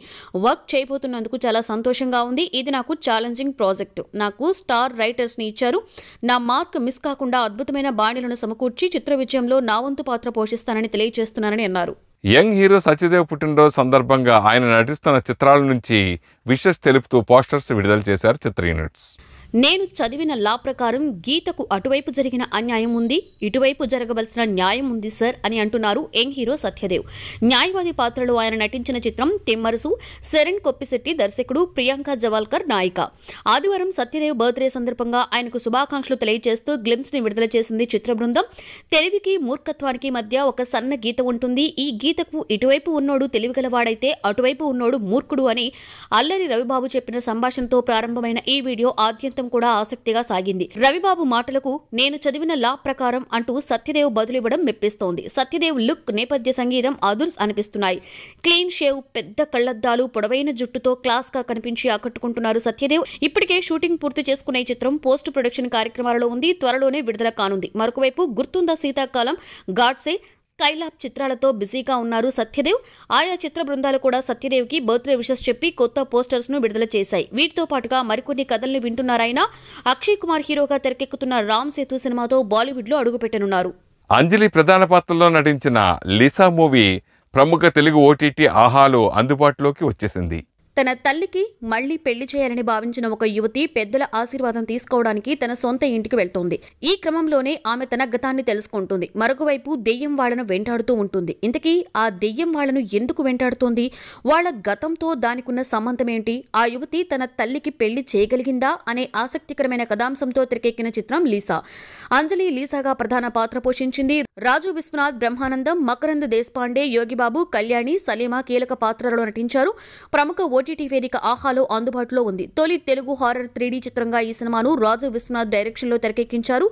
[SPEAKER 2] వర్క్ చేయబోతున్నందుకు చాలా సంతోషంగా ఉంది ఇది నాకు ఛాలెంజింగ్ ప్రాజెక్టు నాకు స్టార్ రైటర్స్ ని ఇచ్చారు నా మార్క్ మిస్ కాకుండా అద్భుతమైన బాణీలను సమకూర్చి చిత్ర విజయంలో నా వంతు పాత్ర పోషిస్తానని తెలియజేస్తున్నానని అన్నారు
[SPEAKER 1] యంగ్ హీరో సత్యదేవ్ పుట్టినరోజు సందర్భంగా ఆయన నటిస్తున్న చిత్రాల నుంచి విషస్ తెలుపుతూ పోస్టర్స్ విడుదల చేశారు చిత్ర యూనిట్స్
[SPEAKER 2] నేను చదివిన లా ప్రకారం గీతకు అటువైపు జరిగిన అన్యాయం ఉంది ఇటువైపు జరగవలసిన న్యాయం ఉంది సార్ అని అంటున్నారు యంగ్ హీరో సత్యదేవ్ న్యాయవాది పాత్రలో ఆయన నటించిన చిత్రం తిమ్మరసు శరణ్ కొప్పిశెట్టి దర్శకుడు ప్రియాంక జవాల్కర్ నాయిక ఆదివారం సత్యదేవ్ బర్త్డే సందర్భంగా ఆయనకు శుభాకాంక్షలు తెలియజేస్తూ గ్లిమ్స్ ని విడుదల చేసింది చిత్ర బృందం తెలివికి మూర్ఖత్వానికి మధ్య ఒక సన్న గీత ఉంటుంది ఈ గీతకు ఇటువైపు ఉన్నోడు తెలివిగలవాడైతే అటువైపు ఉన్నోడు మూర్ఖుడు అని అల్లరి రవిబాబు చెప్పిన సంభాషణతో ప్రారంభమైన ఈ వీడియో ఆద్యంత జీవితం కూడా ఆసక్తిగా సాగింది రవిబాబు మాటలకు నేను చదివిన లా ప్రకారం అంటూ సత్యదేవ్ బదులివ్వడం మెప్పిస్తోంది సత్యదేవ్ లుక్ నేపథ్య సంగీతం అదుర్స్ అనిపిస్తున్నాయి క్లీన్ షేవ్ పెద్ద కళ్లద్దాలు పొడవైన జుట్టుతో క్లాస్ గా కనిపించి ఆకట్టుకుంటున్నారు సత్యదేవ్ ఇప్పటికే షూటింగ్ పూర్తి చేసుకునే చిత్రం పోస్ట్ ప్రొడక్షన్ కార్యక్రమాలలో ఉంది త్వరలోనే విడుదల కానుంది మరొకవైపు గుర్తుందా శీతాకాలం గాడ్సే స్కైలాబ్ చిత్రాలతో బిజీగా ఉన్నారు సత్యదేవ్ ఆయా చిత్ర బృందాలు కూడా సత్యదేవ్కి బర్త్డే విషస్ చెప్పి కొత్త పోస్టర్స్ను విడుదల చేశాయి వీటితో పాటుగా మరికొన్ని కథల్ని వింటున్నారాయన అక్షయ్ కుమార్ హీరోగా తెరకెక్కుతున్న రామ్ సేతు సినిమాతో బాలీవుడ్లో అడుగుపెట్టనున్నారు
[SPEAKER 1] అంజలి ప్రధాన పాత్రలో నటించిన లిసా మూవీ ప్రముఖ తెలుగు ఓటీటీ ఆహాలో అందుబాటులోకి వచ్చేసింది
[SPEAKER 2] తన తల్లికి మళ్లీ పెళ్లి చేయాలని భావించిన ఒక యువతి పెద్దల ఆశీర్వాదం తీసుకోవడానికి తన సొంత ఇంటికి వెళ్తోంది ఈ క్రమంలోనే ఆమె తన గతాన్ని తెలుసుకుంటుంది మరొక వైపు దెయ్యం వాళ్లను వెంటాడుతూ ఉంటుంది ఇంతకీ ఆ దెయ్యం వాళ్లను ఎందుకు వెంటాడుతోంది వాళ్ల గతంతో దానికున్న సంబంధం ఏంటి ఆ యువతి తన తల్లికి పెళ్లి చేయగలిగిందా అనే ఆసక్తికరమైన కథాంశంతో తెరకెక్కిన చిత్రం లీసా అంజలి లీసాగా ప్రధాన పాత్ర పోషించింది రాజు విశ్వనాథ్ బ్రహ్మానందం మకరంద్ దేశపాండే యోగిబాబు కళ్యాణి సలీమా కీలక పాత్రలో నటించారు ప్రముఖ ఓటీటీ వేదిక ఆహాలో అందుబాటులో ఉంది తొలి తెలుగు హారర్ త్రీడీ చిత్రంగా ఈ సినిమాను రాజు విశ్వనాథ్ డైరెక్షన్లో తెరకెక్కించారు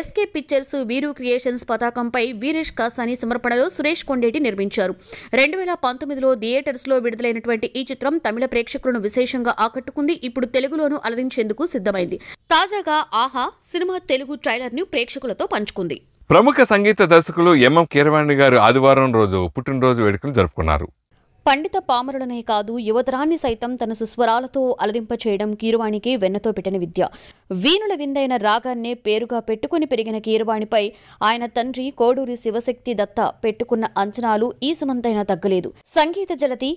[SPEAKER 2] ఎస్కే పిక్చర్స్ వీరు క్రియేషన్స్ పతాకంపై వీరేష్ కాసాని సమర్పణలో సురేష్ కొండేటి నిర్మించారు రెండు వేల పంతొమ్మిదిలో థియేటర్స్లో విడుదలైనటువంటి ఈ చిత్రం తమిళ ప్రేక్షకులను విశేషంగా ఆకట్టుకుంది ఇప్పుడు తెలుగులోను అలరించేందుకు సిద్ధమైంది తాజాగా ఆహా సినిమా తెలుగు ను ప్రేక్షకులతో పంచుకుంది
[SPEAKER 1] ప్రముఖ సంగీత దర్శకులు ఎంఎం కీరవాణి గారు ఆదివారం రోజు పుట్టినరోజు వేడుకలు జరుపుకున్నారు
[SPEAKER 2] పండిత పామరులనే కాదు యువతరాన్ని సైతం తన సుస్వరాలతో అలరింపచేయడం కీరువాణికి వెన్నతో పెట్టిన విద్య వీణుల విందైన రాగాన్నే పేరుగా పెట్టుకుని పెరిగిన కీరువాణిపై ఆయన తండ్రి కోడూరి శివశక్తి దత్త పెట్టుకున్న అంచనాలు ఈ సుమంతైనా తగ్గలేదు సంగీత జలతి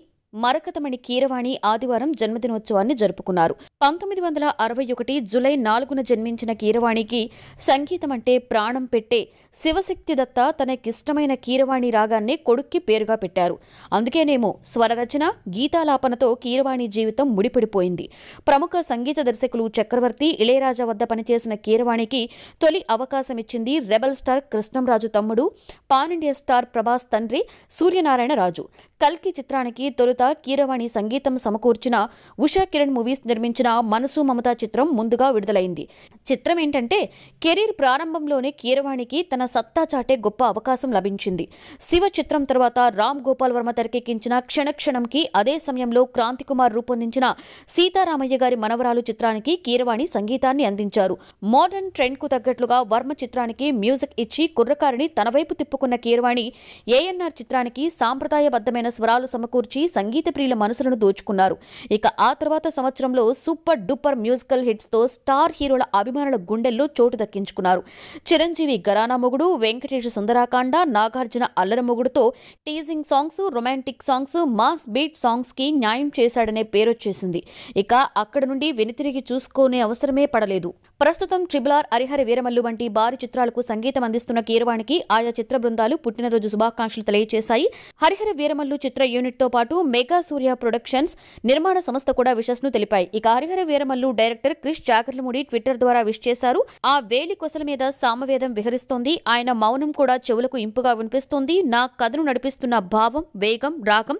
[SPEAKER 2] మరకతమణి కీరవాణి ఆదివారం జన్మదినోత్సవాన్ని జరుపుకున్నారు పంతొమ్మిది వందల అరవై ఒకటి జులై నాలుగున జన్మించిన కీరవాణికి సంగీతం అంటే ప్రాణం పెట్టే శివశక్తి దత్త తనకిష్టమైన కీరవాణి రాగాన్ని కొడుక్కి పేరుగా పెట్టారు అందుకేనేమో స్వరరచన గీతాలాపనతో కీరవాణి జీవితం ముడిపడిపోయింది ప్రముఖ సంగీత దర్శకులు చక్రవర్తి ఇళయరాజా వద్ద పనిచేసిన కీరవాణికి తొలి అవకాశమిచ్చింది రెబల్ స్టార్ కృష్ణంరాజు తమ్ముడు పాన్ ఇండియా స్టార్ ప్రభాస్ తండ్రి సూర్యనారాయణ రాజు కల్కి చిత్రానికి తొలుత కీరవాణి సంగీతం సమకూర్చిన ఉషా కిరణ్ మూవీస్ నిర్మించిన మనసు మమత చిత్రం ముందుగా విడుదలైంది చిత్రం ఏంటంటే కెరీర్ ప్రారంభంలోనే కీరవాణికి తన సత్తా చాటే గొప్ప అవకాశం లభించింది శివ చిత్రం తర్వాత రామ్ గోపాల్ వర్మ తెరకెక్కించిన క్షణక్షణంకి అదే సమయంలో క్రాంతికుమార్ రూపొందించిన సీతారామయ్య గారి మనవరాలు చిత్రానికి కీరవాణి సంగీతాన్ని అందించారు మోడర్న్ ట్రెండ్కు తగ్గట్లుగా వర్మ చిత్రానికి మ్యూజిక్ ఇచ్చి కుర్రకారిని తన వైపు తిప్పుకున్న కీరవాణి ఏఎన్ఆర్ చిత్రానికి సాంప్రదాయబద్ధమైన అద్భుతమైన స్వరాలు సమకూర్చి సంగీత ప్రియుల మనసులను దోచుకున్నారు ఇక ఆ తర్వాత సంవత్సరంలో సూపర్ డూపర్ మ్యూజికల్ హిట్స్తో స్టార్ హీరోల అభిమానుల గుండెల్లో చోటు దక్కించుకున్నారు చిరంజీవి గరానా మొగుడు వెంకటేష్ సుందరాకాండ నాగార్జున అల్లర మొగుడుతో teasing songs romantic songs mass beat సాంగ్స్కి న్యాయం చేశాడనే పేరొచ్చేసింది ఇక అక్కడ నుండి వెనుతిరిగి చూసుకునే అవసరమే పడలేదు ప్రస్తుతం ట్రిబులార్ హరిహర వీరమల్లు వంటి భారీ చిత్రాలకు సంగీతం అందిస్తున్న కీరవాణికి ఆయా చిత్ర బృందాలు పుట్టినరోజు శుభాకాంక్షలు తెలియజేశాయి హరిహర వీరమల్లు చిత్ర యూనిట్ తో పాటు మెగా సూర్య ప్రొడక్షన్స్ నిర్మాణ సంస్థ కూడా విషస్ ను తెలిపాయి ఇక హరిహర వీరమల్లు డైరెక్టర్ క్రిష్ జాగర్లముడి ట్విట్టర్ ద్వారా విష్ చేశారు ఆ వేలి కొసల మీద సామవేదం విహరిస్తోంది ఆయన మౌనం కూడా చెవులకు ఇంపుగా వినిపిస్తోంది నా కథను నడిపిస్తున్న భావం వేగం రాగం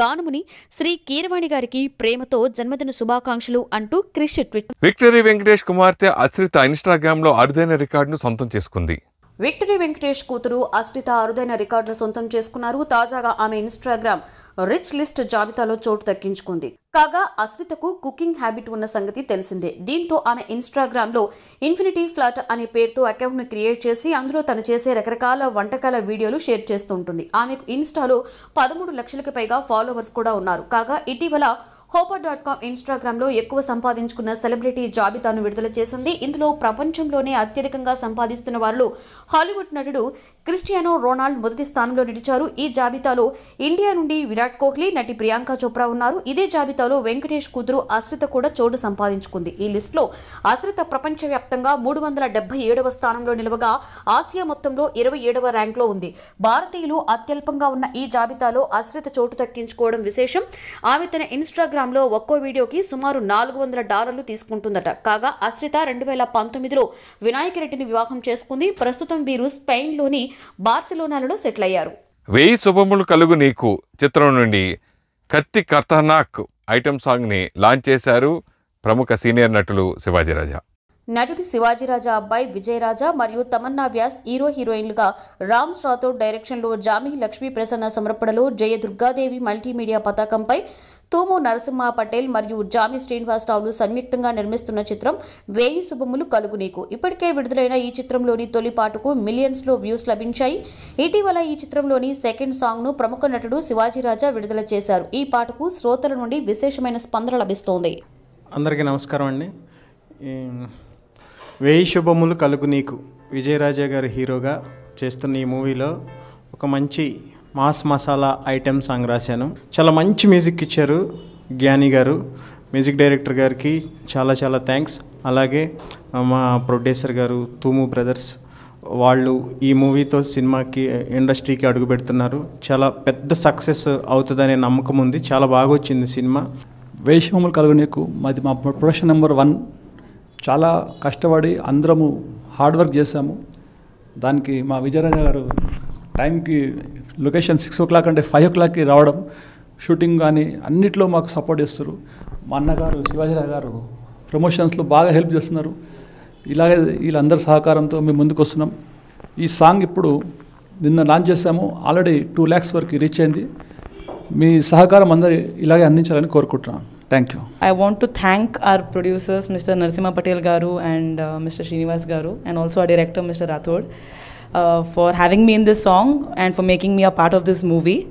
[SPEAKER 2] గానముని శ్రీ కీరవాణి గారికి ప్రేమతో జన్మదిన శుభాకాంక్షలు అంటూ క్రిష్ ట్విట్
[SPEAKER 1] విక్టరీ వెంకటేష్ కుమార్తె తాజాగా అశ్రిత లో అరుదైన రికార్డును సొంతం చేసుకుంది
[SPEAKER 2] విక్టరీ వెంకటేష్ కూతురు అశ్రిత అరుదైన రికార్డును సొంతం చేసుకున్నారు తాజాగా ఆమె ఇన్స్టాగ్రామ్ రిచ్ లిస్ట్ జాబితాలో చోటు దక్కించుకుంది కాగా అశ్రితకు కుకింగ్ హ్యాబిట్ ఉన్న సంగతి తెలిసిందే దీంతో ఆమె ఇన్స్టాగ్రామ్లో ఇన్ఫినిటీ ఫ్లాట్ అనే పేరుతో అకౌంట్ను క్రియేట్ చేసి అందులో తను చేసే రకరకాల వంటకాల వీడియోలు షేర్ చేస్తుంటుంది ఆమెకు ఇన్స్టాలో పదమూడు లక్షలకు పైగా ఫాలోవర్స్ కూడా ఉన్నారు కాగా ఇటీవల హోపర్ డాట్ కామ్ లో ఎక్కువ సంపాదించుకున్న సెలబ్రిటీ జాబితాను విడుదల చేసింది ఇందులో ప్రపంచంలోనే అత్యధికంగా సంపాదిస్తున్న వారిలో హాలీవుడ్ నటుడు క్రిస్టియానో రోనాల్డ్ మొదటి స్థానంలో నిలిచారు ఈ జాబితాలో ఇండియా నుండి విరాట్ కోహ్లీ నటి ప్రియాంక చోప్రా ఉన్నారు ఇదే జాబితాలో వెంకటేష్ కూతురు ఆశ్రిత కూడా చోటు సంపాదించుకుంది ఈ లిస్టులో ఆశ్రిత ప్రపంచవ్యాప్తంగా మూడు వందల డెబ్బై ఏడవ స్థానంలో నిలవగా ఆసియా మొత్తంలో ఇరవై ఏడవ ర్యాంక్లో ఉంది భారతీయులు అత్యల్పంగా ఉన్న ఈ జాబితాలో ఆశ్రిత చోటు తక్కించుకోవడం విశేషం ఆమె తన ఇన్స్టాగ్రామ్లో ఒక్కో వీడియోకి సుమారు నాలుగు వందల డాలర్లు తీసుకుంటుందట కాగా ఆశ్రిత రెండు వేల పంతొమ్మిదిలో వినాయకరెడ్డిని వివాహం చేసుకుంది ప్రస్తుతం వీరు స్పెయిన్లోని బార్సిలోనాలో సెటిల్ అయ్యారు
[SPEAKER 1] వెయ్యి శుభములు కలుగు నీకు చిత్రం నుండి కత్తి కర్తనాక్ ఐటెం సాంగ్ని లాంచ్ చేశారు ప్రముఖ సీనియర్ నటులు శివాజీరాజా
[SPEAKER 2] నటుడు శివాజీరాజా అబ్బాయి విజయరాజా మరియు తమన్నా వ్యాస్ హీరో హీరోయిన్లుగా రామ్ శ్రాథోడ్ డైరెక్షన్లో జామి లక్ష్మీ ప్రసన్న సమర్పణలో జయ దుర్గాదేవి మల్టీమీడియా పతాకంపై తూము నరసింహ పటేల్ మరియు జామి శ్రీనివాసరావులు సంయుక్తంగా నిర్మిస్తున్న చిత్రం వేయి శుభములు కలుగు నీకు ఇప్పటికే విడుదలైన ఈ చిత్రంలోని తొలి పాటుకు మిలియన్స్ లో వ్యూస్ లభించాయి ఇటీవల ఈ చిత్రంలోని సెకండ్ సాంగ్ ను ప్రముఖ నటుడు శివాజీరాజా విడుదల చేశారు ఈ పాటకు శ్రోతల నుండి విశేషమైన స్పందన లభిస్తోంది
[SPEAKER 4] అందరికీ నమస్కారం అండి వేయి శుభములు కలుగు నీకు విజయరాజా గారు హీరోగా చేస్తున్న ఈ మూవీలో ఒక మంచి మాస్ మసాలా ఐటెం సాంగ్ రాశాను చాలా మంచి మ్యూజిక్ ఇచ్చారు జ్ఞాని గారు మ్యూజిక్ డైరెక్టర్ గారికి చాలా చాలా థ్యాంక్స్ అలాగే మా ప్రొడ్యూసర్ గారు తూము బ్రదర్స్ వాళ్ళు ఈ మూవీతో సినిమాకి ఇండస్ట్రీకి అడుగు పెడుతున్నారు చాలా పెద్ద సక్సెస్ అవుతుందనే నమ్మకం ఉంది చాలా బాగా వచ్చింది సినిమా వేషములు కలుగునేకు మాది మా ప్రొడక్షన్ నెంబర్ వన్ చాలా కష్టపడి అందరము హార్డ్ వర్క్ చేశాము దానికి మా విజయరాజ గారు టైంకి లొకేషన్ సిక్స్ ఓ క్లాక్ అంటే ఫైవ్ ఓ క్లాక్కి రావడం షూటింగ్ కానీ అన్నిట్లో మాకు సపోర్ట్ చేస్తారు మా అన్నగారు శివాజీరావు గారు ప్రమోషన్స్లో బాగా హెల్ప్ చేస్తున్నారు ఇలాగే వీళ్ళందరి సహకారంతో మేము ముందుకు వస్తున్నాం ఈ సాంగ్ ఇప్పుడు నిన్న లాంచ్ చేసాము ఆల్రెడీ టూ ల్యాక్స్ వరకు రీచ్ అయింది మీ సహకారం అందరి ఇలాగే అందించాలని కోరుకుంటున్నాను thank you I
[SPEAKER 5] want to thank our producers mister Narasimha Patel గారు అండ్ మిస్టర్ శ్రీనివాస్ గారు and also uh director mister Rathod uh, for having me in this song and for making me a part of this movie.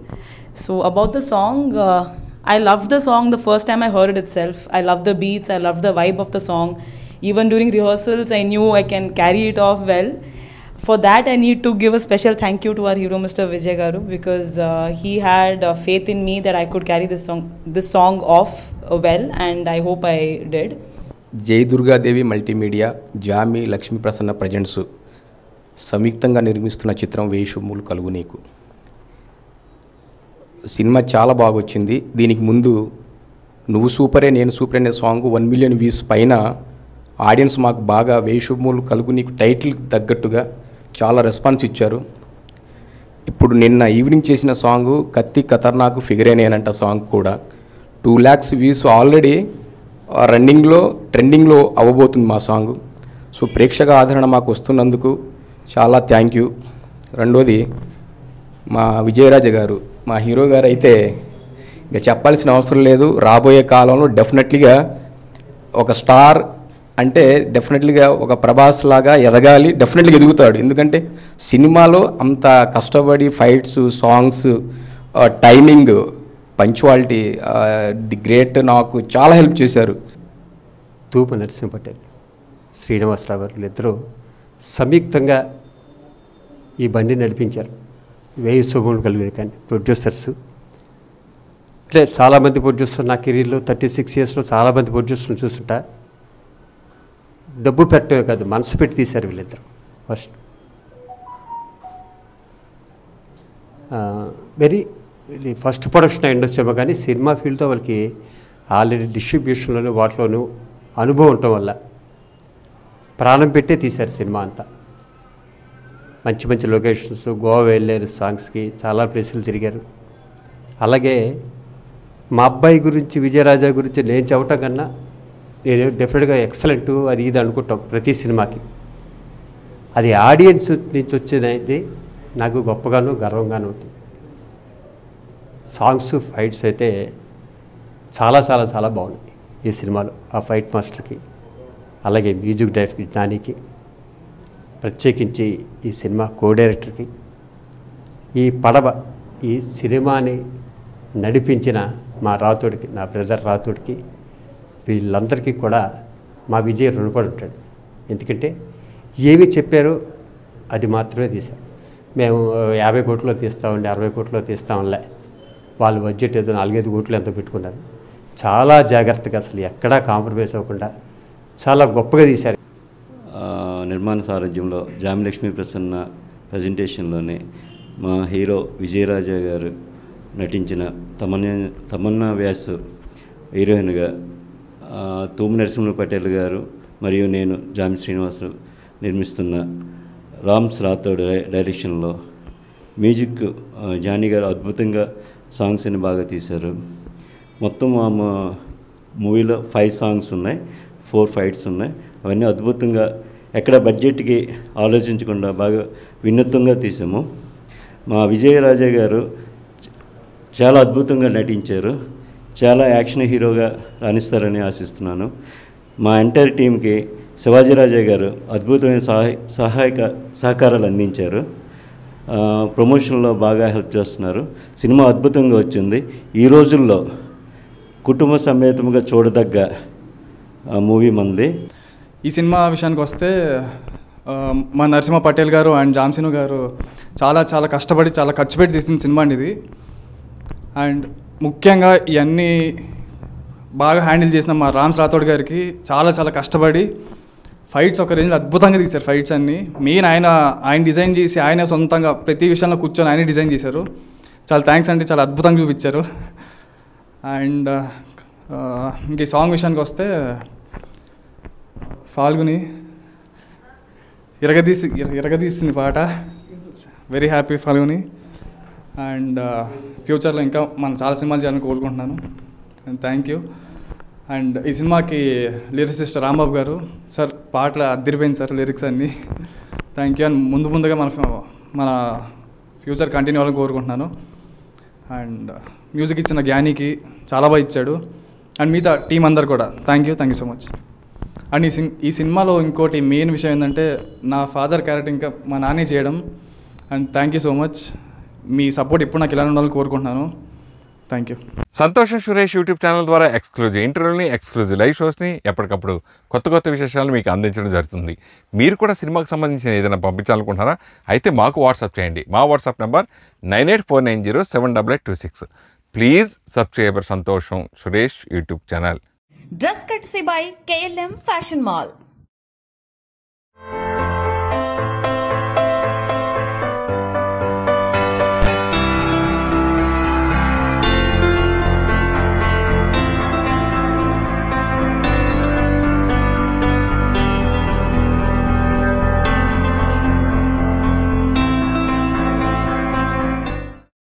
[SPEAKER 5] So, about the song, uh, I loved the song the first time I heard it itself. I loved the beats, I loved the vibe of the song. Even during rehearsals, I knew I can carry it off well. For that, I need to give a special thank you to our hero, Mr. Vijay Garu, because uh, he had uh, faith in me that I could carry this song, this song off uh, well, and I hope I did. Jai Durgadevi multimedia ಜಾಮಿ Lakshmi Prasanna presents సంయుక్తంగా నిర్మిస్తున్న చిత్రం వేషములు కలుగు నీకు cinema చాలా బాగొచ్చింది దీనికి ముందు నువ్వు సూపరే నేను సూపర్ అనే సాంగ్ వన్ మిలియన్ వ్యూస్ పైన ఆడియన్స్ మాకు బాగా వేషములు కలుగు నీకు టైటిల్ తగ్గట్టుగా చాలా రెస్పాన్స్ ఇచ్చారు ఇప్పుడు నిన్న ఈవినింగ్ చేసిన సాంగ్ కత్తి ఖతర్నాకు ఫిగరేనేనంట సాంగ్ కూడా టూ ల్యాక్స్ వ్యూస్ ఆల్రెడీ రన్నింగ్లో ట్రెండింగ్లో అవ్వబోతుంది మా సాంగ్ సో ప్రేక్షక ఆదరణ మాకు వస్తున్నందుకు చాలా థ్యాంక్ యూ రెండోది మా విజయరాజ గారు మా హీరో గారు అయితే ఇక చెప్పాల్సిన అవసరం లేదు రాబోయే కాలంలో డెఫినెట్లీగా ఒక స్టార్ అంటే డెఫినెట్లీగా ఒక ప్రభాస్ లాగా ఎదగాలి డెఫినెట్లీగా ఎదుగుతాడు ఎందుకంటే సినిమాలో అంత కష్టపడి fights songs timing punctuality the great నాకు చాలా హెల్ప్ చేశారు తూపు నరసింహ పటేల్ శ్రీనివాసరావు గారు ఇద్దరూ
[SPEAKER 6] సంయుక్తంగా ఈ బండి నడిపించారు వేయి శుభములు కలిగిన కానీ ప్రొడ్యూసర్స్ అంటే చాలామంది ప్రొడ్యూసర్ నా కెరీర్లో థర్టీ సిక్స్ ఇయర్స్లో చాలామంది ప్రొడ్యూసర్లు చూసుంటా డబ్బు పెట్టే కాదు మనసు పెట్టి తీశారు వీళ్ళిద్దరు ఫస్ట్ వెరీ ఫస్ట్ ప్రొడక్షన్ వచ్చేమో కానీ సినిమా ఫీల్డ్తో వాళ్ళకి ఆల్రెడీ డిస్ట్రిబ్యూషన్లోనూ వాటిలోనూ అనుభవం ఉండటం వల్ల ప్రాణం పెట్టే తీశారు సినిమా అంతా మంచి మంచి లొకేషన్స్ గోవా వెళ్ళారు సాంగ్స్కి చాలా ప్లేసులు తిరిగారు అలాగే మా అబ్బాయి గురించి విజయరాజా గురించి నేను చెప్పటం కన్నా నేను డెఫినెట్గా ఎక్సలెంట్ అది ఇది అనుకుంటాం ప్రతి సినిమాకి అది ఆడియన్స్ నుంచి వచ్చేదైతే నాకు గొప్పగాను గర్వంగాను ఉంటుంది సాంగ్స్ ఫైట్స్ అయితే చాలా చాలా చాలా బాగున్నాయి ఈ సినిమాలో ఆ ఫైట్ మాస్టర్కి అలాగే మ్యూజిక్ డైరెక్టర్ దానికి ప్రత్యేకించి ఈ సినిమా కో డైరెక్టర్కి ఈ పడవ ఈ సినిమాని నడిపించిన మా రాతుడికి నా బ్రదర్ రాతుడికి వీళ్ళందరికీ కూడా మా విజయ రుణపడి ఉంటాడు ఎందుకంటే ఏమి చెప్పారో అది మాత్రమే తీశారు మేము యాభై కోట్లో తీస్తామండి అరవై కోట్లో తీస్తాంలే వాళ్ళు బడ్జెట్ ఏదో నాలుగైదు కోట్లు ఎంతో పెట్టుకున్నారు చాలా జాగ్రత్తగా అసలు
[SPEAKER 7] ఎక్కడా కాంప్రమైజ్ అవ్వకుండా చాలా గొప్పగా తీశారు నిర్మాణ సారథ్యంలో జామిలక్ష్మి ప్రసన్న ప్రజెంటేషన్లోనే మా హీరో విజయరాజ గారు నటించిన తమన్నా తమన్నా వ్యాసు హీరోయిన్గా తూము నరసింహ పటేల్ గారు మరియు నేను జామి శ్రీనివాసరావు నిర్మిస్తున్న రామ్స్ రాథోడ్ డైరెక్షన్లో మ్యూజిక్ జానీ గారు అద్భుతంగా సాంగ్స్ని బాగా తీశారు మొత్తం మా మూవీలో ఫైవ్ సాంగ్స్ ఉన్నాయి ఫోర్ ఫైట్స్ ఉన్నాయి అవన్నీ అద్భుతంగా ఎక్కడ బడ్జెట్కి ఆలోచించకుండా బాగా వినూత్నంగా తీసాము మా విజయరాజే గారు చాలా అద్భుతంగా నటించారు చాలా యాక్షన్ హీరోగా రాణిస్తారని ఆశిస్తున్నాను మా ఎంటైర్ టీంకి శివాజీరాజ గారు అద్భుతమైన సహాయ సహాయక సహకారాలు అందించారు ప్రమోషన్లో బాగా హెల్ప్ చేస్తున్నారు సినిమా అద్భుతంగా వచ్చింది ఈ రోజుల్లో కుటుంబ సమేతంగా చూడదగ్గ మూవీ మంది
[SPEAKER 4] ఈ సినిమా విషయానికి వస్తే మా నరసింహ పటేల్ గారు అండ్ జాంసిను గారు చాలా చాలా కష్టపడి చాలా ఖర్చు పెట్టి తీసిన సినిమా అండి ఇది అండ్ ముఖ్యంగా ఇవన్నీ బాగా హ్యాండిల్ చేసిన మా రామ్స్ రాథోడ్ గారికి చాలా చాలా కష్టపడి ఫైట్స్ ఒక రేంజ్ అద్భుతంగా తీశారు ఫైట్స్ అన్నీ మెయిన్ ఆయన ఆయన డిజైన్ చేసి ఆయన సొంతంగా ప్రతి విషయంలో కూర్చొని ఆయనే డిజైన్ చేశారు చాలా థ్యాంక్స్ అండి చాలా అద్భుతంగా చూపించారు అండ్ ఇంక ఈ సాంగ్ విషయానికి వస్తే ఫాల్గుని ఇరగదీసి ఇరగదీసిన పాట వెరీ హ్యాపీ ఫాల్గుని అండ్ ఫ్యూచర్లో ఇంకా మనం చాలా సినిమాలు చేయాలని కోరుకుంటున్నాను అండ్ థ్యాంక్ యూ అండ్ ఈ సినిమాకి లిరిసిస్ట్ రాంబాబు గారు సార్ పాటలు అద్దరిపోయింది సార్ లిరిక్స్ అన్నీ థ్యాంక్ యూ అండ్ ముందు ముందుగా మన మన ఫ్యూచర్ కంటిన్యూ అవ్వాలని కోరుకుంటున్నాను అండ్ మ్యూజిక్ uh, ఇచ్చిన జ్ఞానికి చాలా బాగా ఇచ్చాడు అండ్ మిగతా టీం అందరు కూడా thank you thank you so much and ఈ సిన్ ఈ సినిమాలో ఇంకోటి మెయిన్ విషయం ఏంటంటే నా ఫాదర్ క్యారెక్టర్ ఇంకా మా నాన్నే చేయడం and thank you so much మీ సపోర్ట్ ఇప్పుడు నాకు ఇలా ఉండాలని కోరుకుంటున్నాను థ్యాంక్ యూ
[SPEAKER 1] సంతోషం సురేష్ యూట్యూబ్ ఛానల్ ద్వారా ఎక్స్క్లూజివ్ ఇంటర్వ్యూని ఎక్స్క్లూజివ్ లైవ్ షోస్ని ఎప్పటికప్పుడు కొత్త కొత్త విశేషాలు మీకు అందించడం జరుగుతుంది మీరు కూడా సినిమాకి సంబంధించిన ఏదైనా పంపించాలనుకుంటున్నారా అయితే మాకు వాట్సాప్ చేయండి మా WhatsApp number nine eight four nine zero seven double eight two six please subscriber సంతోషం Suresh YouTube channel
[SPEAKER 2] Dress cut by KLM Fashion Mall.